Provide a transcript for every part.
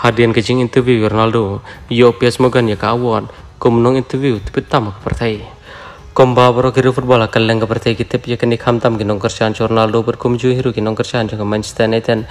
hadian kecing interview Ronaldo yo pias mogan ya kawan kumnong interview tapi tamak pertai. komba baru kiri football akan ke pertai kita pia kenik ham tam kinong kerjaan Ronaldo berkumju hiru kinong kerjaan jang Manchester United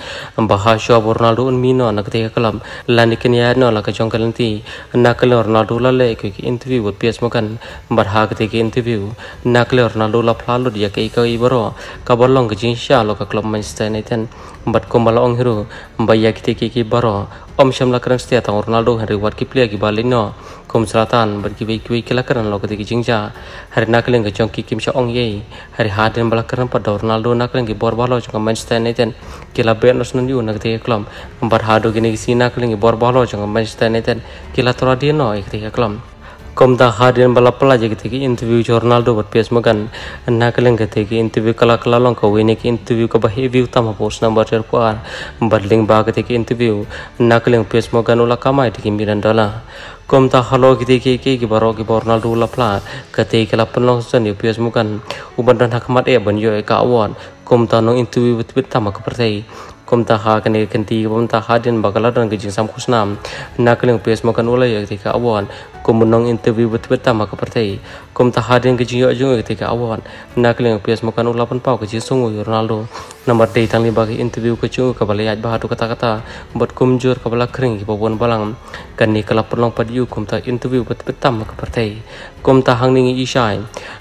bahasa Ronaldo un mino anak tiga kelam lani kenya no laka jong kalenti nakle Ronaldo lale ke interview buat pias mogan berhak tiga interview nakle Ronaldo lap lalu dia ke ibaro, bro kabalong ke jinsha lo ke klub Manchester United bat kombala ong hiru bayak tiga baro Om Shamla lakaran setia tang Ronaldo hari Ward Kipli play balino kom selatan berki wei ki wei lo ketika jingja hari nakling ke jongki kim sha ong yei hari hadin balakaran pada Ronaldo nakleng ke bor balo jangka Manchester United kila ben nos nun yu nak te klom empat hadu gini kisi nakling ke bor balo jangka Manchester United kila tora dino klom kom komda hadirin bala pala gitu interview jurnal do bat pias makan na kaleng ki interview kala kala long kau ini interview kau bahi view tama pos number terkuar badling ba gitu ki interview kaleng pias makan ulah kamai gitu ki miran dala ta halo gitu ki ki ki baro ki bornal do ulah pela gitu ki la sen pias makan uban dan hakmat e ban yo e kom ta nong interview betul betul tama kepertai kom ta ha kane kenti kumta bom ta ha den bakala dan gijing sam khusnam pes makan ulai ya tika awan kom interview bet bet ta maka pertai kom ta ha den gijing kan yo jung awan pes makan ulai pan pau sungguh sungu ronaldo nomor dei tang liba interview ke chung ka balai bahatu kata kata bot kom jur ka bala balang kan ni kala perlong padiu kom ta interview bet bet ta maka pertai kom ta hang ningi ishai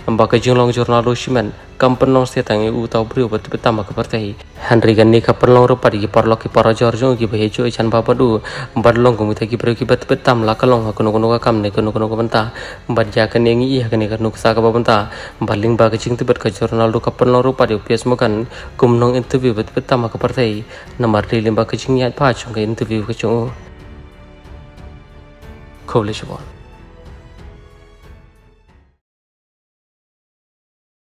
amba jinglong jurnal shiman kampenong setang setangi utau brio bat betama kepertai hanri ganni kapenlong rupa di kipar loki para jorjong ki behejo echan babadu barlong gumi tagi brio ki bat betam la laka ha kuno kuno ka kam ne kuno kuno ka benta bat ja Iya engi i ha kan ka nuksa ka benta baling ba ka jingti bat ka jurnalo rupa di upias Kum kumnong interview bat betama kepertai namar di limba ka jingnya pa chung ka interview ka Kau boleh cuba.